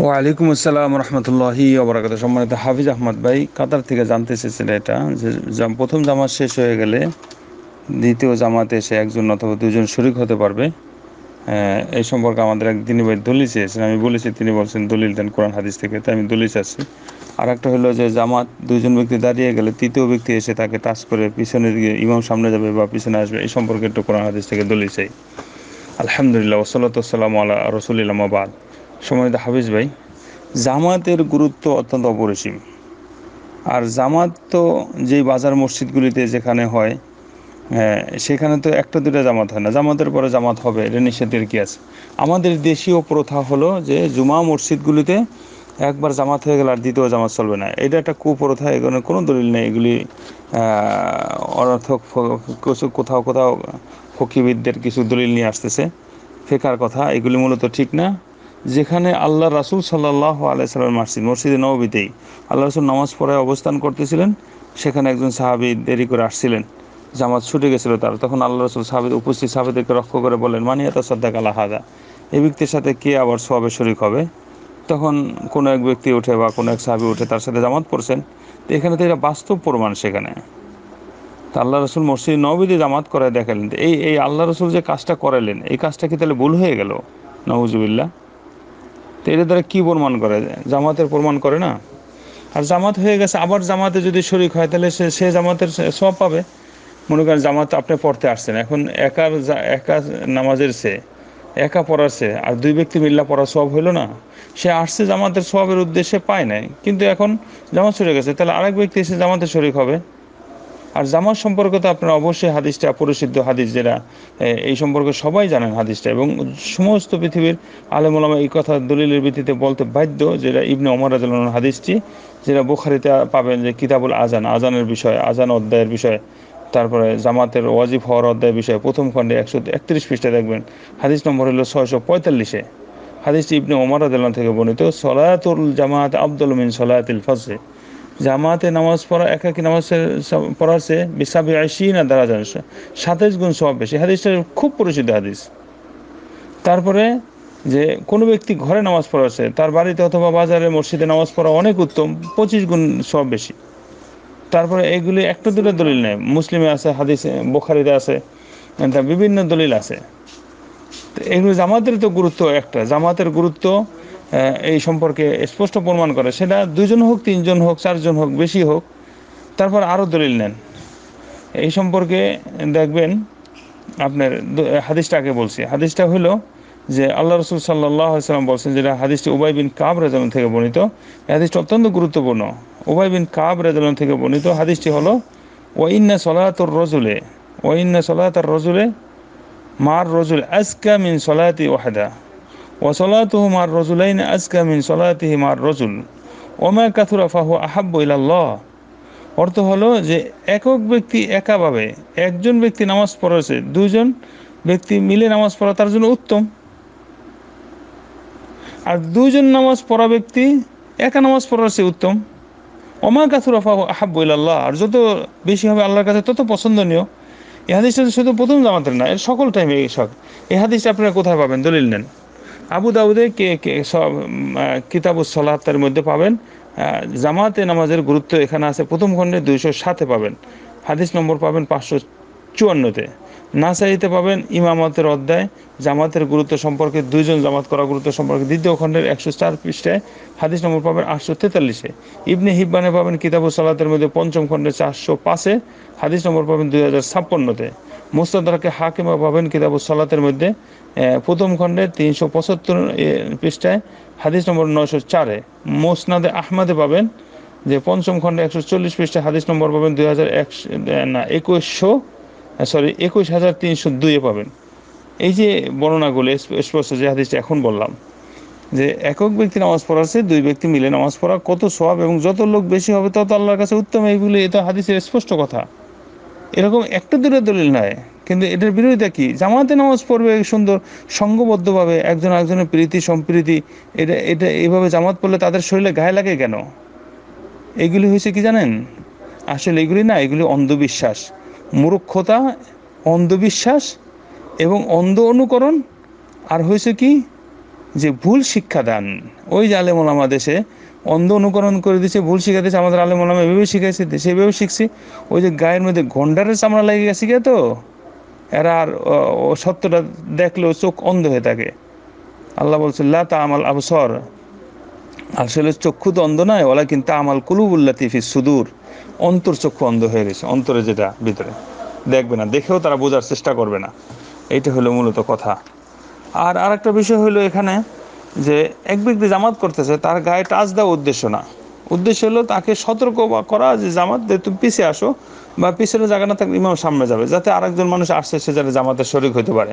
ওয়ালাইকুম আসসালাম রহমতুল্লাহ অবরাকাত সম্মানিত হাফিজ আহমদ ভাই কাতার থেকে জানতে চেয়েছিল এটা যে প্রথম জামাত শেষ হয়ে গেলে দ্বিতীয় জামাতে এসে একজন অথবা দুজন শরিক হতে পারবে এই সম্পর্কে আমাদের এক দিনী ভাই দলিল চেয়েছেন আমি বলেছি তিনি বলছেন দলিল দেন কোরআন হাদিস থেকে তাই আমি দলিল চাচ্ছি আর একটা হলো যে জামাত দুজন ব্যক্তি দাঁড়িয়ে গেলে তৃতীয় ব্যক্তি এসে তাকে টাচ করে পিছনে গিয়ে ইমাম সামনে যাবে বা পিছনে আসবে এই সম্পর্কে একটু কোরআন হাদিস থেকে দলিল চাই আলহামদুলিল্লাহ ওসলাতাম আল্লাহ রসুলিল্লামাবাদ সময় হাফিজ ভাই জামাতের গুরুত্ব অত্যন্ত অপরিসীম আর জামাত তো যেই বাজার মসজিদগুলিতে যেখানে হয় হ্যাঁ, সেখানে তো একটা দুটা জামাত হয় না জামাতের পরে জামাত হবে এটা নিষেধের কি আছে আমাদের দেশীয় প্রথা হলো যে জুমা মসজিদগুলিতে একবার জামাত হয়ে গেলে আর দ্বিতীয় জামাত চলবে না এটা একটা কুপ্রথা এগুলো কোনো দলিল নেই এগুলি অনর্থক কোথাও কোথাও ফকিবিদদের কিছু দলিল নিয়ে আসতেছে ফেকার কথা এগুলি মূলত ঠিক না যেখানে আল্লাহ রাসুল সাল্লাহ আলাইসাল্লাম মসজিদ মসজিদে নবীতেই আল্লাহ রাসুল নামাজ পড়ায় অবস্থান করতেছিলেন সেখানে একজন সাহাবি দেরি করে আসছিলেন জামাত ছুটে গেছিল তার তখন আল্লাহ রসুল সাহাবি উপস্থিত সাহাবিদেরকে রক্ষ করে বলেন মানিয়া এত সদ্দাক আল্লাহ হাদা এই ব্যক্তির সাথে কে আবার সবে শরিক হবে তখন কোনো এক ব্যক্তি উঠে বা কোনো এক সাহাবি উঠে তার সাথে জামাত পড়ছেন তো এখানে তো এটা বাস্তব প্রমাণ সেখানে তা আল্লাহ রসুল মসজিদ নবীদে জামাত করায় দেখালেন এই এই আল্লাহ রসুল যে কাজটা করালেন এই কাজটা কি তাহলে ভুল হয়ে গেল নবজুবিল্লা তো এটা দ্বারা কী প্রমাণ করে জামাতের প্রমাণ করে না আর জামাত হয়ে গেছে আবার জামাতে যদি শরিক হয় তাহলে সে সে জামাতের সব পাবে মনে করেন জামাত আপনি পড়তে আসছেন এখন একার একা নামাজের সে একা পড়ার সে আর দুই ব্যক্তি মিল্লা পড়া সব হইলো না সে আসছে জামাতের সবের উদ্দেশ্যে পায় নাই কিন্তু এখন জামাত সরে গেছে তাহলে আরেক ব্যক্তি এসে জামাতে শরিক হবে আর জামাত সম্পর্কে তো আপনারা অবশ্যই হাদিসটা পরিসিদ্ধ হাদিস যেটা এই সম্পর্কে সবাই জানেন হাদিসটা এবং সমস্ত পৃথিবীর আলেমুলামা এই কথা দলিলের ভিত্তিতে বলতে বাধ্য যেটা ইবনে অমর রাজালন হাদিসটি যেটা বোখারিতে পাবেন যে কিতাবুল আজান আজানের বিষয়ে আজান অধ্যায়ের বিষয়ে তারপরে জামাতের ওয়াজিব হওয়ার অধ্যায়ের বিষয়ে প্রথম খণ্ডে একশো একত্রিশ পৃষ্ঠা দেখবেন হাদিস নম্বর হলো ছয়শো পঁয়তাল্লিশে হাদিসটি ইবনে ওমর আদালন থেকে বর্ণিত সলায়াতুল জামাত আব্দুল মিন সলায়াতিল ফজরে জামাতে নামাজ পড়া একাকি নামাজ পড়ার চেয়ে বিশাবি আইসি না দ্বারা জান সাতাইশ গুণ সব বেশি হাদিসটা খুব পরিচিত হাদিস তারপরে যে কোনো ব্যক্তি ঘরে নামাজ পড়াছে তার বাড়িতে অথবা বাজারে মসজিদে নামাজ পড়া অনেক উত্তম পঁচিশ গুণ সব বেশি তারপরে এগুলি একটা দুটো দলিল নেই মুসলিমে আছে হাদিসে বোখারিতে আছে বিভিন্ন দলিল আছে এগুলো জামাতের তো গুরুত্ব একটা জামাতের গুরুত্ব এই সম্পর্কে স্পষ্ট প্রমাণ করে সেটা দুজন হোক তিনজন হোক চারজন হোক বেশি হোক তারপর আরও দলিল নেন এই সম্পর্কে দেখবেন আপনার হাদিসটা আগে বলছি হাদিসটা হলো যে আল্লাহ রসুল সাল্লাহ সাল্লাম বলছেন যেটা হাদিসটি উবাই বিন কাব রেজালন থেকে বর্ণিত হাদিসটা অত্যন্ত গুরুত্বপূর্ণ উবাই বিন কাব রেজালন থেকে বর্ণিত হাদিসটি হলো ওয়াইন্না সলাহাতুর রজুলে ওয়াইন্না সলাহাতার রজুলে মার রজুল আজকা মিন সলাহাতি ওয়াহাদা وصلاتهم على الرجلين أزكى من صلاتهم على الرجل ওমা কাথুরা ফাহু আহাব্ব ইলাল্লাহ অর্থ হলো যে একক ব্যক্তি একাভাবে একজন ব্যক্তি নামাজ পড়েছে দুজন ব্যক্তি মিলে নামাজ পড়া তার জন্য উত্তম আর দুজন নামাজ পড়া ব্যক্তি একা নামাজ পড়ার চেয়ে উত্তম অমা কাথুর ফাহু আহাব্ব ইলাল্লাহ আর যত বেশি হবে আল্লাহর কাছে তত পছন্দনীয় এ হাদিসটা শুধু প্রথম জামাতের না এর সকল টাইমে এই শখ এ হাদিসটা আপনারা কোথায় পাবেন দলিল নেন আবু দাউদে কে কে সব কিতাবুস সলাহাতের মধ্যে পাবেন জামাতে নামাজের গুরুত্ব এখানে আছে প্রথম খণ্ডে দুইশো সাতে পাবেন হাদিস নম্বর পাবেন পাঁচশো চুয়ান্নতে নাসারিতে পাবেন ইমামতের অধ্যায় জামাতের গুরুত্ব সম্পর্কে দুইজন জামাত করা গুরুত্ব সম্পর্কে দ্বিতীয় খণ্ডের একশো চার পৃষ্ঠায় হাদিস নম্বর পাবেন আটশো তেতাল্লিশে ইবনে হিব্বানে পাবেন কিতাবু সালাতের মধ্যে পঞ্চম খণ্ডে চারশো পাঁচে হাদিস নম্বর পাবেন দুই হাজার ছাপ্পান্নতে মুস্তাদারকে হাকিমা পাবেন কিতাবু সালাতের মধ্যে প্রথম খণ্ডে তিনশো পঁচাত্তর পৃষ্ঠায় হাদিস নম্বর নয়শো চারে মোসনাদে আহমাদে পাবেন যে পঞ্চম খণ্ডে একশো চল্লিশ পৃষ্ঠায় হাদিস নম্বর পাবেন দুই হাজার একশো না একুশশো সরি একুশ হাজার তিনশো দুইয়ে পাবেন এই যে বর্ণনাগুলো স্পষ্ট যে হাদিসটা এখন বললাম যে একক ব্যক্তি নামাজ পড়া আছে দুই ব্যক্তি মিলে নামাজ পড়া কত সব এবং যত লোক বেশি হবে তত আল্লাহর কাছে উত্তম এইগুলি এটা হাদিসের স্পষ্ট কথা এরকম একটা দূরে দলিল নয় কিন্তু এটার বিরোধিতা কি জামাতে নামাজ পড়বে সুন্দর সঙ্গবদ্ধভাবে একজন একজনের প্রীতি সম্প্রীতি এটা এটা এইভাবে জামাত পড়লে তাদের শরীরে গায়ে লাগে কেন এগুলি হয়েছে কি জানেন আসলে এগুলি না এগুলি অন্ধবিশ্বাস মূর্খতা অন্ধবিশ্বাস এবং অন্ধ অনুকরণ আর হয়েছে কি যে ভুল শিক্ষাদান ওই যে আলেমোলামা দেশে অন্ধ অনুকরণ করে দিচ্ছে ভুল শিখা দিচ্ছে আমাদের আলেমোলামা এভাবে শিখাইছে সেভাবে শিখছি ওই যে গায়ের মধ্যে ঘন্ডারের চামড়া লেগে গেছে কে তো এরা আর সত্যটা দেখলেও চোখ অন্ধ হয়ে থাকে আল্লাহ বলছে লতা আমল আবসর আসলে চক্ষু তো অন্ধ নয় ওলা কিন্তু আমাল কুলুবুল্লাতি তিফি সুদূর অন্তর চক্ষু অন্ধ হয়ে গেছে অন্তরে যেটা ভিতরে দেখবে না দেখেও তারা বোঝার চেষ্টা করবে না এইটা হলো মূলত কথা আর আরেকটা বিষয় হলো এখানে যে এক ব্যক্তি জামাত করতেছে তার গায়ে টাচ দেওয়া উদ্দেশ্য না উদ্দেশ্য হলো তাকে সতর্ক বা করা যে জামাত তুমি পিছিয়ে আসো বা পিছনে জায়গা না থাকলে ইমাম সামনে যাবে যাতে আরেকজন মানুষ আসছে সে যাতে জামাতের শরিক হতে পারে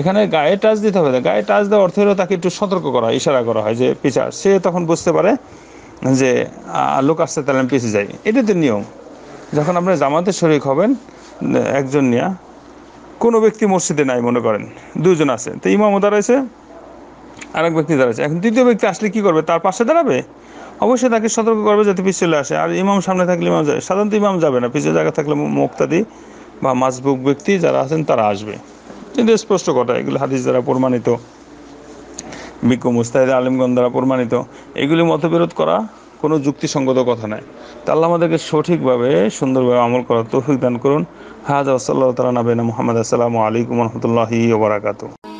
এখানে গায়ে টাচ দিতে হবে গায়ে টাচ দেওয়ার অর্থ হলো তাকে একটু সতর্ক করা ইশারা করা হয় যে পিছার সে তখন বুঝতে পারে যে লোক আসতে তাহলে আমি পিছিয়ে যাই এটাই তো নিয়ম যখন আপনার জামাতে শরিক হবেন একজন নিয়া কোনো ব্যক্তি মসজিদে নাই মনে করেন দুজন আছে তো ইমামও দাঁড়াইছে আর এক ব্যক্তি দাঁড়াইছে এখন তৃতীয় ব্যক্তি আসলে কী করবে তার পাশে দাঁড়াবে অবশ্যই তাকে সতর্ক করবে যাতে পিছলে আসে আর ইমাম সামনে থাকলে ইমাম যাবে সাধারণত ইমাম যাবে না পিছিয়ে জায়গা থাকলে মুক্তাদি বা মাসবুক ব্যক্তি যারা আছেন তারা আসবে কিন্তু স্পষ্ট কথা এগুলো হাদিস দ্বারা প্রমাণিত বিজ্ঞ মুস্তাহিদ আলিমগণ দ্বারা প্রমাণিত এগুলি মতবিরোধ করা কোনো যুক্তিসঙ্গত কথা নয় তাহলে আমাদেরকে সঠিকভাবে সুন্দরভাবে আমল করার তৌফিক দান করুন হাজ আসাল্লাহ তালা নাবিনা মোহাম্মদ আসসালামু আলাইকুম রহমতুল্লাহি ওবরাকাতু